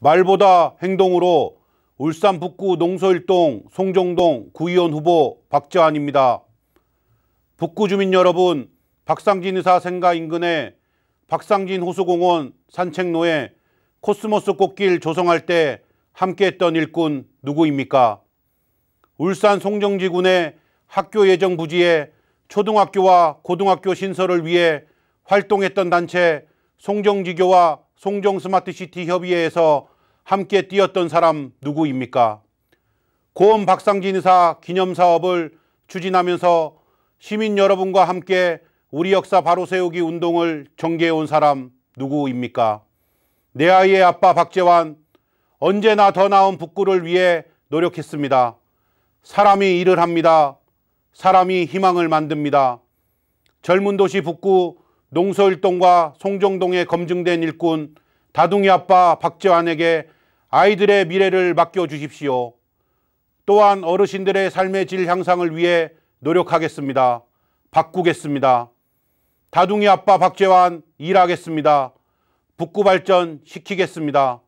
말보다 행동으로 울산 북구 농서일동 송정동 구의원 후보 박재환입니다. 북구 주민 여러분 박상진 의사 생가 인근에 박상진 호수공원 산책로에 코스모스 꽃길 조성할 때 함께했던 일꾼 누구입니까? 울산 송정지군의 학교 예정 부지에 초등학교와 고등학교 신설을 위해 활동했던 단체 송정지교와 송정 스마트시티 협의회에서 함께 뛰었던 사람 누구입니까? 고원 박상진 의사 기념사업을 추진하면서 시민 여러분과 함께 우리 역사 바로 세우기 운동을 전개해온 사람 누구입니까? 내 아이의 아빠 박재환 언제나 더 나은 북구를 위해 노력했습니다. 사람이 일을 합니다. 사람이 희망을 만듭니다. 젊은 도시 북구 농서일동과 송정동에 검증된 일꾼 다둥이 아빠 박재환에게 아이들의 미래를 맡겨주십시오. 또한 어르신들의 삶의 질 향상을 위해 노력하겠습니다. 바꾸겠습니다. 다둥이 아빠 박재환 일하겠습니다. 북구 발전 시키겠습니다.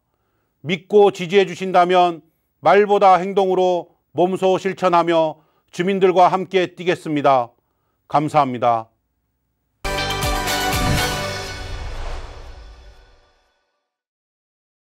믿고 지지해 주신다면 말보다 행동으로 몸소 실천하며 주민들과 함께 뛰겠습니다. 감사합니다.